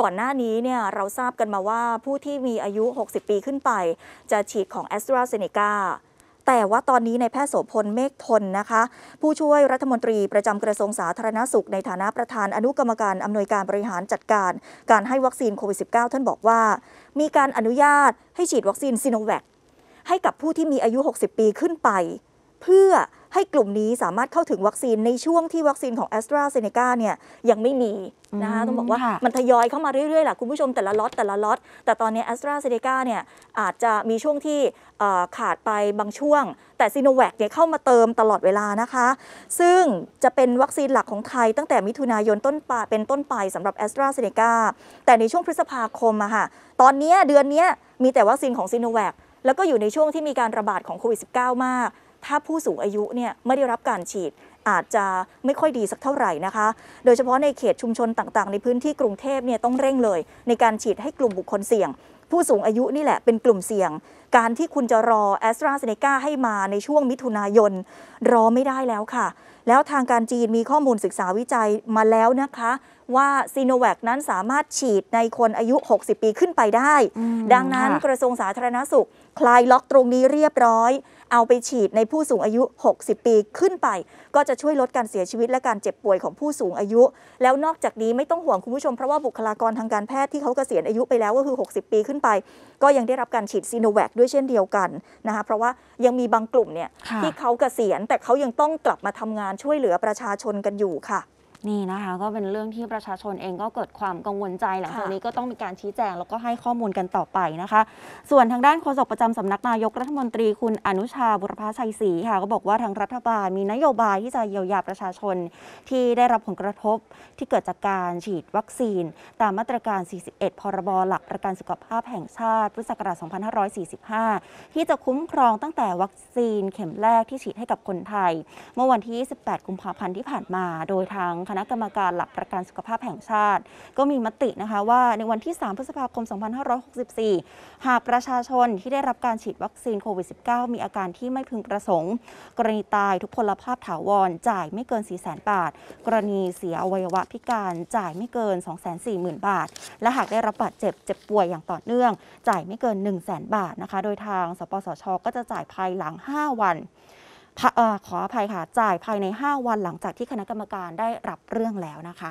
ก่อนหน้านี้เนี่ย เราทราบกันมาว่าผู้ที่มีอายุ 60 ปีขึ้นไปจะฉีดของแอสตราเซเนกาแต่ว่าตอนนี้ในแพทย์โสพลเมฆทนนะคะ ผู้ช่วยรัฐมนตรีประจำกระทรวงสาธารณาสุข ในฐานะประธานอนุกรรมการอำนวยการบริหารจัดการ การให้วัคซีนโควิด -19 ท่านบอกว่า มีการอนุญาตให้ฉีดวัคซีนซิโนแวคให้กับผู้ที่มีอายุ 60 ปีขึ้นไป เพื่อให้กลุ่มนี้สามารถเข้าถึงวัคซีนในช่วงที่วัคซีนของแอสตราเซเนกาเนี่ยยังไม่มีนะคะต้องบอกว่ามันทยอยเข้ามาเรื่อยๆแหละคุณผู้ชมแต่ละล็อต แต่ละล็อต แต่ตอนนี้แอสตราเซเนกาเนี่ยอาจจะมีช่วงที่ขาดไปบางช่วง แต่ซีโนแวคเนี่ยเข้ามาเติมตลอดเวลานะคะ ซึ่งจะเป็นวัคซีนหลักของไทยตั้งแต่มิถุนายนต้นปาเป็นต้นไปสำหรับแอสตราเซเนกาแต่ในช่วงพฤษภาคมอะค่ะตอนนี้เดือนนี้มีแต่วัคซีนของซีโนแวคแล้วก็อยู่ในช่วงที่มีการระบาดของโควิด -19 มากถ้าผู้สูงอายุเนี่ยไม่ได้รับการฉีดอาจจะไม่ค่อยดีสักเท่าไหร่นะคะ โดยเฉพาะในเขตชุมชนต่างๆ ในพื้นที่กรุงเทพเนี่ยต้องเร่งเลย ในการฉีดให้กลุ่มบุคคลเสี่ยง ผู้สูงอายุนี่แหละเป็นกลุ่มเสี่ยง การที่คุณจะรอแอสตราเซเนกาให้มาในช่วงมิถุนายนรอไม่ได้แล้วค่ะ แล้วทางการจีนมีข้อมูลศึกษาวิจัยมาแล้วนะคะ ว่าซีโนแวคนั้นสามารถฉีดในคนอายุ60 ปีขึ้นไปได้ ดังนั้นกระทรวงสาธารณสุข คลายล็อกตรงนี้เรียบร้อย เอาไปฉีดในผู้สูงอายุ 60 ปีขึ้นไปก็จะช่วยลดการเสียชีวิตและการเจ็บป่วยของผู้สูงอายุ แล้วนอกจากนี้ไม่ต้องห่วงคุณผู้ชม เพราะว่าบุคลากรทางการแพทย์ที่เขาเกษียณอายุไปแล้วก็คือ 60 ปีขึ้นไป ก็ยังได้รับการฉีดซีโนแวคด้วยเช่นเดียวกันนะคะเพราะว่ายังมีบางกลุ่มเนี่ยที่เขาเกษียณแต่เขายังต้องกลับมาทำงานช่วยเหลือประชาชนกันอยู่ค่ะนี่นะคะก็เป็นเรื่องที่ประชาชนเองก็เกิดความกังวลใจหลังจากนี้ก็ต้องมีการชี้แจงแล้วก็ให้ข้อมูลกันต่อไปนะคะ ส่วนทางด้านโฆษกประจำสำนักนายกรัฐมนตรีคุณอนุชาบุรพาชัยศรีค่ะก็บอกว่าทางรัฐบาล มีนโยบายที่จะเยียวยาประชาชนที่ได้รับผลกระทบที่เกิดจากการฉีดวัคซีน ตามมาตรการ 41 พรบหลักประกันสุขภาพแห่งชาติพุทธศักราช 2545 ที่จะคุ้มครองตั้งแต่วัคซีน เข็มแรกที่ฉีดให้กับคนไทย เมื่อวันที่ 28 กุมภาพันธ์ที่ผ่านมาโดยทางคณะกรรมการหลักประกันสุขภาพแห่งชาติ ก็มีมตินะคะว่าในวันที่ 3 พฤษภาคม 2564 หากประชาชนที่ได้รับการฉีดวัคซีนโควิด -19 มีอาการที่ไม่พึงประสงค์ กรณีตายทุกพลภาพถาวรจ่ายไม่เกิน 4 0 0 0 0 0 บาท กรณีเสียอวัยวะพิการจ่ายไม่เกิน 2 4 0 0 0 0 บาท และหากได้รับบาดเจ็บเจ็บป่วยอย่างต่อเนื่อง จ่ายไม่เกิน 1 0 0 0 0 0 บาทนะคะ โดยทางสปสชก็จะจ่ายภายหลัง 5 วันขออภัยค่ะ จ่ายภายใน 5 วันหลังจากที่คณะกรรมการได้รับเรื่องแล้วนะคะ